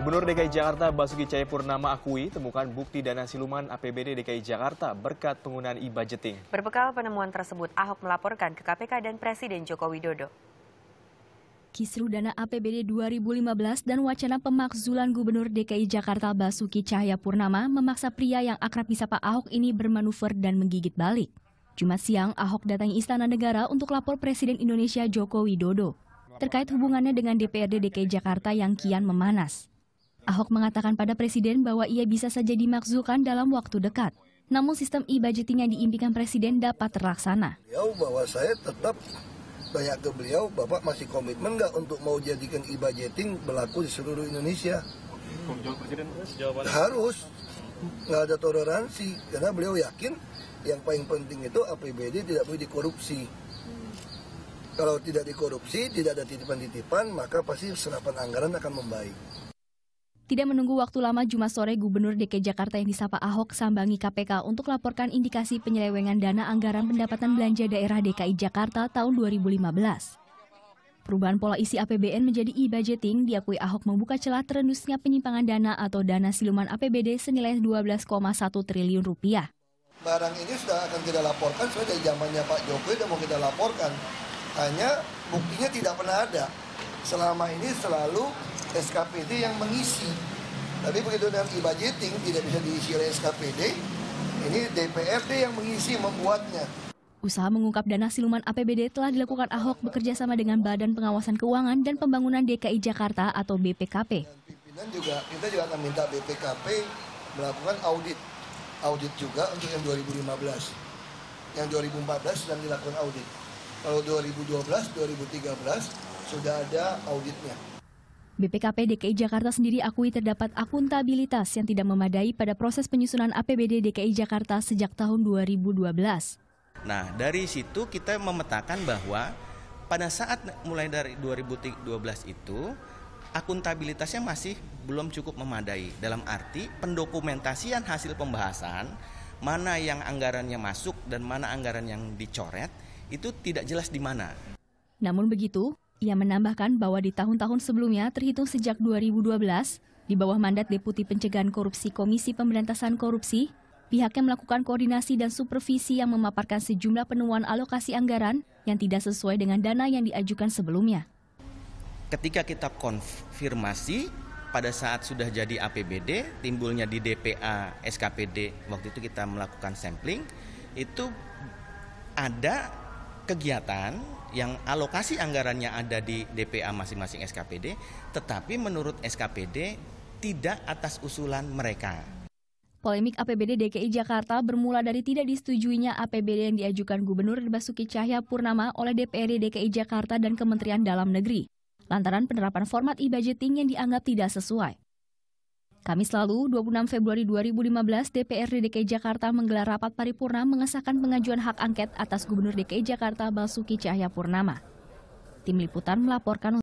Gubernur DKI Jakarta Basuki Cahayapurnama akui temukan bukti dana siluman APBD DKI Jakarta berkat penggunaan e-budgeting. Berbekal penemuan tersebut, Ahok melaporkan ke KPK dan Presiden Joko Widodo. Kisru dana APBD 2015 dan wacana pemakzulan Gubernur DKI Jakarta Basuki Cahayapurnama memaksa pria yang akrab disapa Ahok ini bermanuver dan menggigit balik. Jumat siang, Ahok datangi Istana Negara untuk lapor Presiden Indonesia Joko Widodo terkait hubungannya dengan DPRD DKI Jakarta yang kian memanas. Ahok mengatakan pada Presiden bahwa ia bisa saja dimakzulkan dalam waktu dekat. Namun sistem e-budgeting yang diimpikan Presiden dapat terlaksana. Beliau bahwa saya tetap tanya ke beliau, Bapak masih komitmen nggak untuk mau jadikan e-budgeting berlaku di seluruh Indonesia? Harus, nggak ada toleransi karena beliau yakin yang paling penting itu APBD tidak boleh dikorupsi. Kalau tidak dikorupsi, tidak ada titipan-titipan, maka pasti serapan anggaran akan membaik. Tidak menunggu waktu lama Jumat sore Gubernur DKI Jakarta yang disapa Ahok sambangi KPK untuk laporkan indikasi penyelewengan dana anggaran pendapatan belanja daerah DKI Jakarta tahun 2015. Perubahan pola isi APBN menjadi e-budgeting diakui Ahok membuka celah terendusnya penyimpangan dana atau dana siluman APBD senilai 12,1 triliun rupiah. Barang ini sudah akan kita laporkan sudah dari zamannya Pak Jokowi sudah mau kita laporkan. Hanya buktinya tidak pernah ada. Selama ini selalu SKPD yang mengisi. Tapi begitu dengan e-budgeting tidak bisa diisi oleh SKPD, ini DPRD yang mengisi membuatnya. Usaha mengungkap dana siluman APBD telah dilakukan Ahok bekerja sama dengan Badan Pengawasan Keuangan dan Pembangunan DKI Jakarta atau BPKP. Pimpinan juga kita juga akan minta BPKP melakukan audit. Audit juga untuk yang 2015. Yang 2014 sedang dilakukan audit. Kalau 2012, 2013 sudah ada auditnya. BPKP DKI Jakarta sendiri akui terdapat akuntabilitas yang tidak memadai pada proses penyusunan APBD DKI Jakarta sejak tahun 2012. Nah, dari situ kita memetakan bahwa pada saat mulai dari 2012 itu akuntabilitasnya masih belum cukup memadai dalam arti pendokumentasian hasil pembahasan mana yang anggarannya masuk dan mana anggaran yang dicoret itu tidak jelas di mana. Namun begitu, ia menambahkan bahwa di tahun-tahun sebelumnya terhitung sejak 2012, di bawah mandat Deputi Pencegahan Korupsi Komisi Pemberantasan Korupsi, pihaknya melakukan koordinasi dan supervisi yang memaparkan sejumlah penemuan alokasi anggaran yang tidak sesuai dengan dana yang diajukan sebelumnya. Ketika kita konfirmasi pada saat sudah jadi APBD, timbulnya di DPA SKPD, waktu itu kita melakukan sampling, itu ada kegiatan yang alokasi anggarannya ada di DPA masing-masing SKPD, tetapi menurut SKPD tidak atas usulan mereka. Polemik APBD DKI Jakarta bermula dari tidak disetujuinya APBD yang diajukan Gubernur Basuki Cahaya Purnama oleh DPRD DKI Jakarta dan Kementerian Dalam Negeri, lantaran penerapan format e-budgeting yang dianggap tidak sesuai. Kamis lalu, 26 Februari 2015, DPRD DKI Jakarta menggelar rapat paripurna mengesahkan pengajuan hak angket atas Gubernur DKI Jakarta Basuki Cahayapurnama. Tim Liputan melaporkan